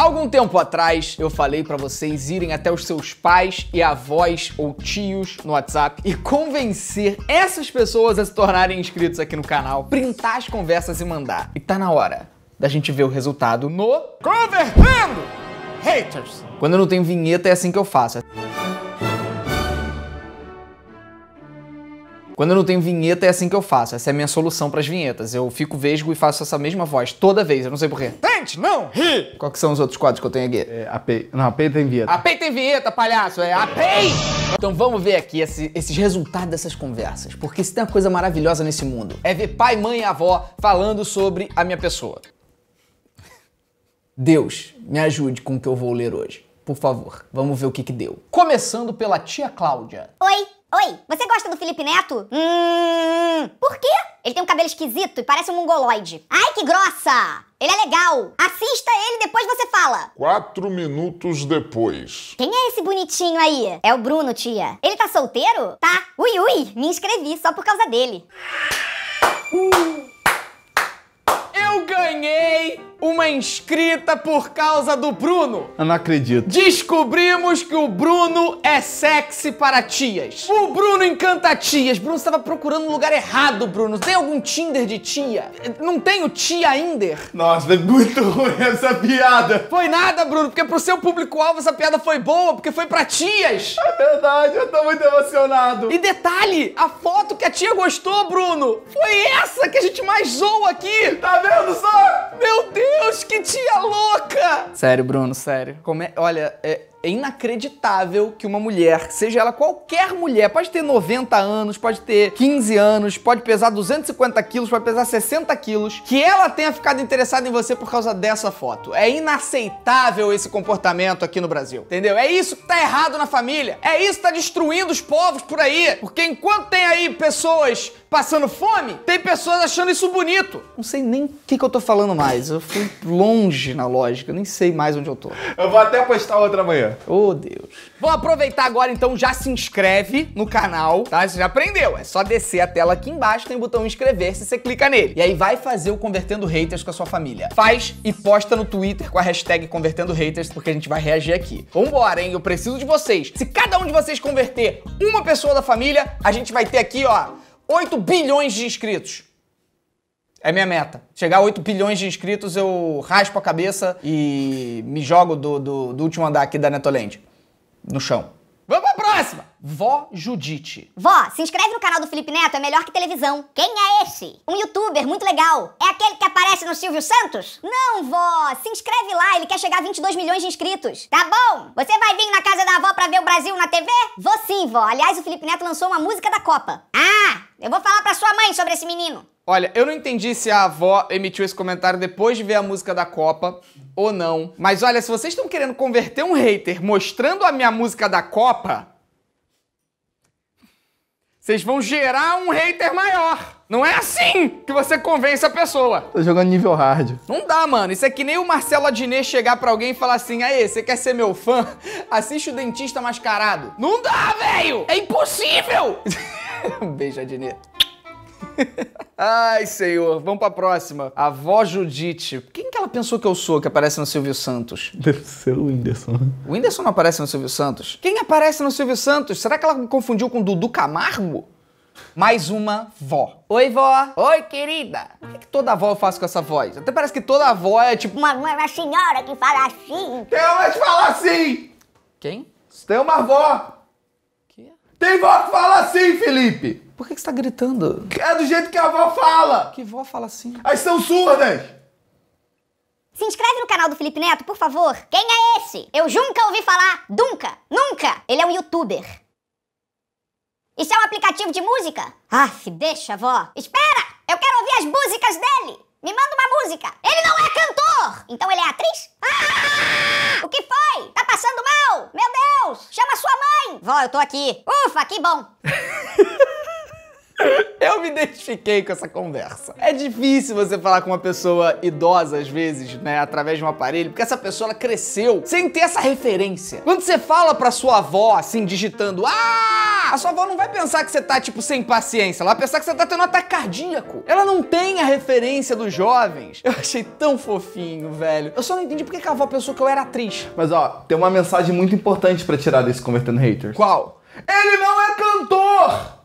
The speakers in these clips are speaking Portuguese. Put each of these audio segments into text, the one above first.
Algum tempo atrás eu falei para vocês irem até os seus pais e avós ou tios no WhatsApp e convencer essas pessoas a se tornarem inscritos aqui no canal, printar as conversas e mandar. E tá na hora da gente ver o resultado no Convertendo Haters. Quando eu não tenho vinheta é assim que eu faço. Quando eu não tenho vinheta, é assim que eu faço. Essa é a minha solução para as vinhetas. Eu fico vesgo e faço essa mesma voz toda vez. Eu não sei porquê. Tente, não, ri! Qual que são os outros quadros que eu tenho aqui? É, apei. Não, apei tem vinheta. Apei tem vinheta, palhaço! É apei! Então vamos ver aqui esse, esses resultados dessas conversas. Porque se tem uma coisa maravilhosa nesse mundo, é ver pai, mãe e avó falando sobre a minha pessoa. Deus, me ajude com o que eu vou ler hoje. Por favor, vamos ver o que que deu. Começando pela tia Cláudia. Oi! Oi, você gosta do Felipe Neto? Hum, por quê? Ele tem um cabelo esquisito e parece um mongoloide. Ai, que grossa! Ele é legal! Assista ele, depois você fala! Quatro minutos depois. Quem é esse bonitinho aí? É o Bruno, tia. Ele tá solteiro? Tá. Ui, ui, me inscrevi só por causa dele. Uh. Eu ganhei! uma inscrita por causa do Bruno. Eu não acredito. Descobrimos que o Bruno é sexy para tias. O Bruno encanta tias. Bruno estava procurando um lugar errado, Bruno. Tem algum Tinder de tia? Não tem o tia Inder? Nossa, é muito ruim essa piada. Foi nada, Bruno, porque pro seu público-alvo essa piada foi boa, porque foi para tias. É verdade, eu tô muito emocionado. E detalhe, a foto que a tia gostou, Bruno, foi essa que a gente mais zoou aqui. Tá vendo só? Meu Deus! Deus, que tia louca! Sério, Bruno, sério. Como é? Olha, é... É inacreditável que uma mulher, seja ela qualquer mulher, pode ter 90 anos, pode ter 15 anos, pode pesar 250 quilos, pode pesar 60 quilos, que ela tenha ficado interessada em você por causa dessa foto. É inaceitável esse comportamento aqui no Brasil, entendeu? É isso que tá errado na família, é isso que tá destruindo os povos por aí, porque enquanto tem aí pessoas passando fome, tem pessoas achando isso bonito. Não sei nem o que, que eu tô falando mais, eu fui longe na lógica, nem sei mais onde eu tô. Eu vou até postar outra manhã cara. Oh, Deus. Vou aproveitar agora, então, já se inscreve no canal, tá? Você já aprendeu. É só descer a tela aqui embaixo, tem o botão inscrever-se, você clica nele. E aí vai fazer o Convertendo Haters com a sua família. Faz e posta no Twitter com a hashtag Convertendo Haters, porque a gente vai reagir aqui. Vambora, hein? Eu preciso de vocês. Se cada um de vocês converter uma pessoa da família, a gente vai ter aqui, ó, 8 bilhões de inscritos. É minha meta. Chegar a 8 bilhões de inscritos, eu raspo a cabeça e me jogo do, do, do último andar aqui da Netoland. No chão. Vamos pra próxima! Vó Judite. Vó, se inscreve no canal do Felipe Neto, é melhor que televisão. Quem é esse? Um youtuber muito legal. É aquele que aparece no Silvio Santos? Não, vó, se inscreve lá, ele quer chegar a 22 milhões de inscritos. Tá bom? Você vai vir na casa da avó pra ver o Brasil na TV? Vou sim, vó. Aliás, o Felipe Neto lançou uma música da Copa. Eu vou falar pra sua mãe sobre esse menino. Olha, eu não entendi se a avó emitiu esse comentário depois de ver a música da Copa ou não. Mas olha, se vocês estão querendo converter um hater mostrando a minha música da Copa, vocês vão gerar um hater maior. Não é assim que você convence a pessoa. Tô jogando nível hard. Não dá, mano. Isso é que nem o Marcelo Adnet chegar pra alguém e falar assim: Aê, você quer ser meu fã? Assiste o Dentista Mascarado. Não dá, velho! É impossível! beijo, Adnet. Ai, senhor, vamos pra próxima. A avó Judite. Quem que ela pensou que eu sou que aparece no Silvio Santos? Deve ser o Whindersson. Né? O Whindersson não aparece no Silvio Santos? Quem aparece no Silvio Santos? Será que ela me confundiu com Dudu Camargo? Mais uma vó. Oi, vó. Oi, querida. O que, é que toda avó eu faço com essa voz? Até parece que toda avó é tipo uma, uma senhora que fala assim. Tem uma que fala assim. Quem? Tem uma avó tem vó que fala assim, Felipe! Por que, você tá gritando? É do jeito que a vó fala! Que vó fala assim? As são surdas! Né? Se inscreve no canal do Felipe Neto, por favor! Quem é esse? Eu nunca ouvi falar! Nunca! Nunca! Ele é um youtuber! Isso é um aplicativo de música? Ah, se deixa, vó! Espera! Eu quero ouvir as músicas dele! Me manda uma música! Ele não é cantor! Então ele é atriz? Ah! O que foi? Tá passando mal? Meu Deus! Chama sua mãe! Vó, eu tô aqui! Uh! Ufa, que bom! Eu me identifiquei com essa conversa. É difícil você falar com uma pessoa idosa, às vezes, né, através de um aparelho, porque essa pessoa ela cresceu sem ter essa referência. Quando você fala pra sua avó, assim, digitando, ah, a sua avó não vai pensar que você tá, tipo, sem paciência, ela vai pensar que você tá tendo um ataque cardíaco. Ela não tem a referência dos jovens. Eu achei tão fofinho, velho. Eu só não entendi porque que a avó pensou que eu era atriz. Mas ó, tem uma mensagem muito importante para tirar desse Convertendo Haters. Qual? Ele não é cantor!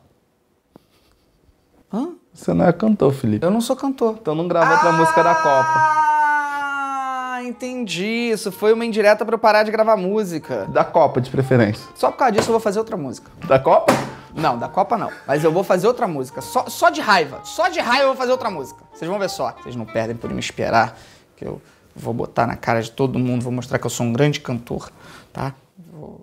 Hã? Você não é cantor, Felipe. Eu não sou cantor. Então não grava ah, pra música da Copa. Ah, entendi. Isso foi uma indireta pra eu parar de gravar música. Da Copa, de preferência. Só por causa disso eu vou fazer outra música. Da Copa? Não, da Copa não. Mas eu vou fazer outra música. Só, só de raiva. Só de raiva eu vou fazer outra música. Vocês vão ver só. Vocês não perdem por me esperar, que eu vou botar na cara de todo mundo, vou mostrar que eu sou um grande cantor, tá? Vou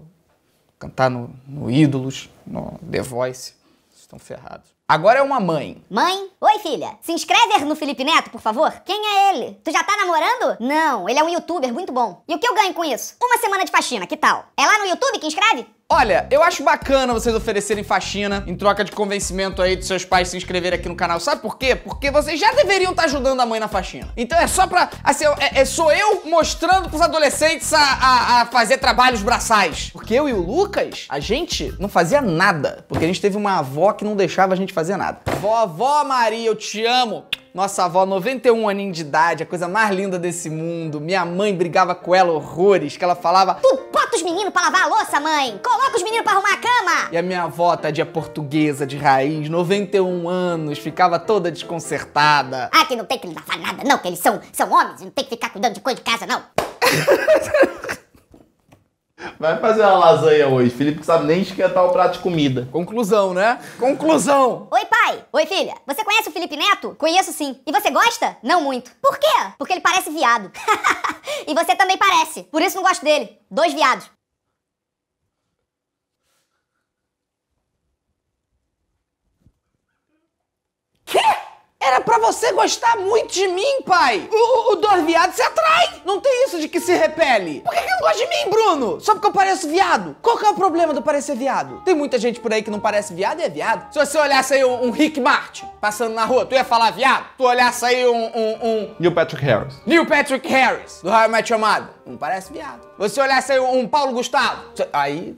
cantar no, no Ídolos, no The Voice, estão ferrados. Agora é uma mãe. Mãe? Oi, filha. Se inscreve no Felipe Neto, por favor. Quem é ele? Tu já tá namorando? Não, ele é um youtuber muito bom. E o que eu ganho com isso? Uma semana de faxina, que tal? É lá no YouTube que inscreve? Olha, eu acho bacana vocês oferecerem faxina em troca de convencimento aí dos seus pais se inscreverem aqui no canal. Sabe por quê? Porque vocês já deveriam estar tá ajudando a mãe na faxina. Então é só pra. Assim, é, é sou eu mostrando pros adolescentes a, a, a, fazer trabalhos braçais. Porque eu e o Lucas, a gente não fazia nada. Porque a gente teve uma avó que não deixava a gente fazer nada. Vovó Maria, eu te amo! Nossa avó, 91 aninhos de idade, a coisa mais linda desse mundo. Minha mãe brigava com ela horrores, que ela falava: Tu bota os meninos pra lavar a louça, mãe! Coloca os meninos pra arrumar a cama! E a minha avó, tadinha portuguesa de raiz, 91 anos, ficava toda desconcertada. Ah, que não tem que lavar nada, não, que eles são, são homens, não tem que ficar cuidando de coisa de casa, não. Vai fazer uma lasanha hoje. Felipe que sabe nem esquentar o prato de comida. Conclusão, né? Conclusão! Oi, pai! Oi, filha! Você conhece o Felipe Neto? Conheço sim. E você gosta? Não muito. Por quê? Porque ele parece viado. e você também parece. Por isso não gosto dele. Dois viados. Era para você gostar muito de mim, pai. O, o, o viado se atrai. Não tem isso de que se repele. Por que, que não gosta de mim, Bruno? Só porque eu pareço viado. Qual que é o problema do parecer viado? Tem muita gente por aí que não parece viado e é viado. Se você olhasse aí um, um Rick Martin passando na rua, tu ia falar viado? Tu olhasse aí um... um, um... Neil Patrick Harris. Neil Patrick Harris, do How I Met Your Mother. Não parece viado. Você olhasse aí um, um Paulo Gustavo. Aí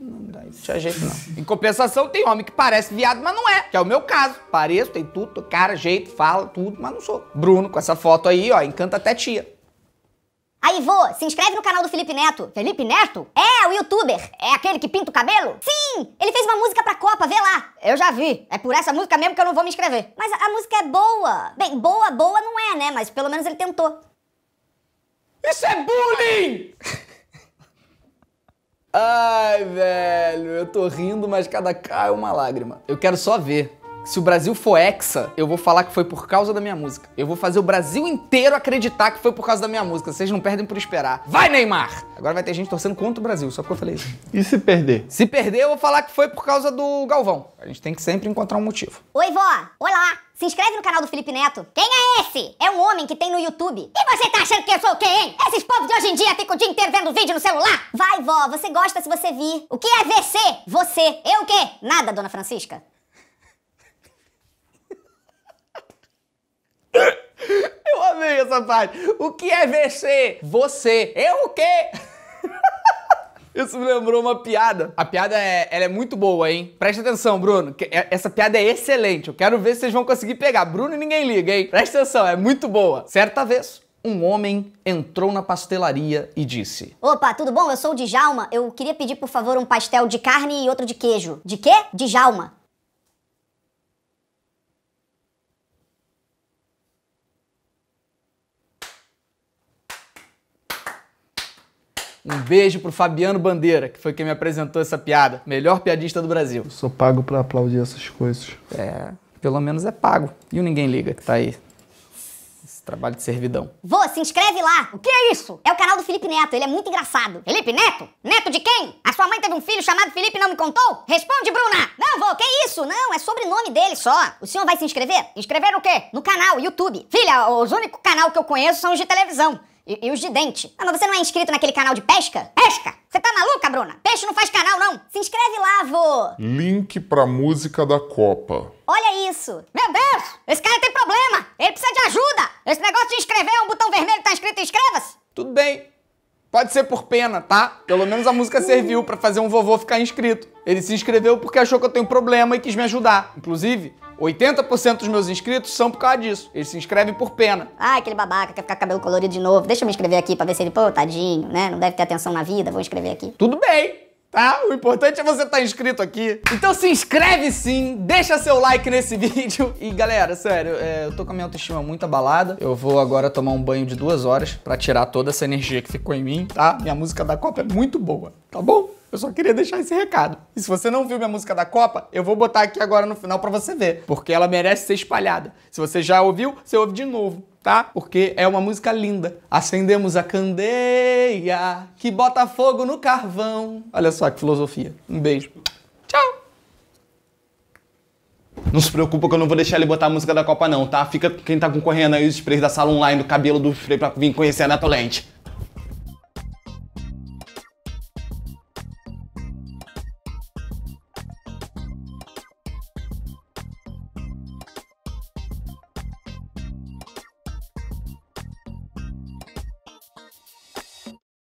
tinha jeito não. Em compensação, tem homem que parece viado, mas não é, que é o meu caso. Pareço, tem tudo, cara, jeito, fala, tudo, mas não sou. Bruno, com essa foto aí, ó, encanta até tia. Aí, vô, se inscreve no canal do Felipe Neto. Felipe Neto? É, o youtuber. É aquele que pinta o cabelo? Sim! Ele fez uma música pra Copa, vê lá. Eu já vi. É por essa música mesmo que eu não vou me inscrever. Mas a, a música é boa. Bem, boa, boa não é, né? Mas pelo menos ele tentou. Isso é bullying! Ai, velho, eu tô rindo, mas cada K é uma lágrima. Eu quero só ver. Se o Brasil for hexa, eu vou falar que foi por causa da minha música. Eu vou fazer o Brasil inteiro acreditar que foi por causa da minha música. Vocês não perdem por esperar. Vai, Neymar! Agora vai ter gente torcendo contra o Brasil, só porque eu falei isso. E se perder? Se perder, eu vou falar que foi por causa do Galvão. A gente tem que sempre encontrar um motivo. Oi, vó! Olá! Se inscreve no canal do Felipe Neto. Quem é esse? É um homem que tem no YouTube. E você tá achando que eu sou quem? Esses povos de hoje em dia ficam o dia inteiro vendo vídeo no celular? Vai, vó, você gosta se você vir. O que é VC? Você. Eu o quê? Nada, dona Francisca. Eu amei essa parte. O que é VC? Você. Eu o quê? Isso me lembrou uma piada. A piada é, ela é muito boa, hein? Presta atenção, Bruno. É, essa piada é excelente. Eu quero ver se vocês vão conseguir pegar. Bruno, ninguém liga, hein? Presta atenção, é muito boa. Certa vez, um homem entrou na pastelaria e disse: Opa, tudo bom? Eu sou o Djalma. Eu queria pedir, por favor, um pastel de carne e outro de queijo. De quê? Djalma. Um beijo pro Fabiano Bandeira, que foi quem me apresentou essa piada. Melhor piadista do Brasil. Eu sou pago para aplaudir essas coisas. É, pelo menos é pago. E o Ninguém Liga que tá aí. Esse trabalho de servidão. Vô, se inscreve lá! O que é isso? É o canal do Felipe Neto, ele é muito engraçado. Felipe Neto? Neto de quem? A sua mãe teve um filho chamado Felipe e não me contou? Responde, Bruna! Não, vô, que isso? Não, é sobrenome dele só. O senhor vai se inscrever? Inscrever o quê? No canal, YouTube. Filha, os únicos canal que eu conheço são os de televisão. E, e, os de dente. Ah, mas você não é inscrito naquele canal de pesca? Pesca! Você tá maluca, Bruna? Peixe não faz canal, não! Se inscreve lá, vô! Link pra música da Copa. Olha isso! Meu Deus! Esse cara tem problema! Ele precisa de ajuda! Esse negócio de inscrever é um botão vermelho que tá escrito inscreva-se? Tudo bem. Pode ser por pena, tá? Pelo menos a música uh. serviu para fazer um vovô ficar inscrito. Ele se inscreveu porque achou que eu tenho problema e quis me ajudar. Inclusive, 80% dos meus inscritos são por causa disso. Eles se inscrevem por pena. Ah, aquele babaca quer ficar cabelo colorido de novo. Deixa eu me inscrever aqui pra ver se ele, pô, tadinho, né? Não deve ter atenção na vida, vou inscrever aqui. Tudo bem. Tá? O importante é você estar tá inscrito aqui. Então se inscreve sim, deixa seu like nesse vídeo. E galera, sério, é, eu tô com a minha autoestima muito abalada. Eu vou agora tomar um banho de duas horas pra tirar toda essa energia que ficou em mim, tá? Minha música da Copa é muito boa, tá bom? Eu só queria deixar esse recado. E se você não viu minha música da Copa, eu vou botar aqui agora no final para você ver, porque ela merece ser espalhada. Se você já ouviu, você ouve de novo, tá? Porque é uma música linda. Acendemos a candeia que bota fogo no carvão. Olha só que filosofia. Um beijo. Tchau. Não se preocupa que eu não vou deixar ele botar a música da Copa não, tá? Fica quem tá concorrendo aí os sprays da sala online, do cabelo do spray pra vir conhecer a Natolente.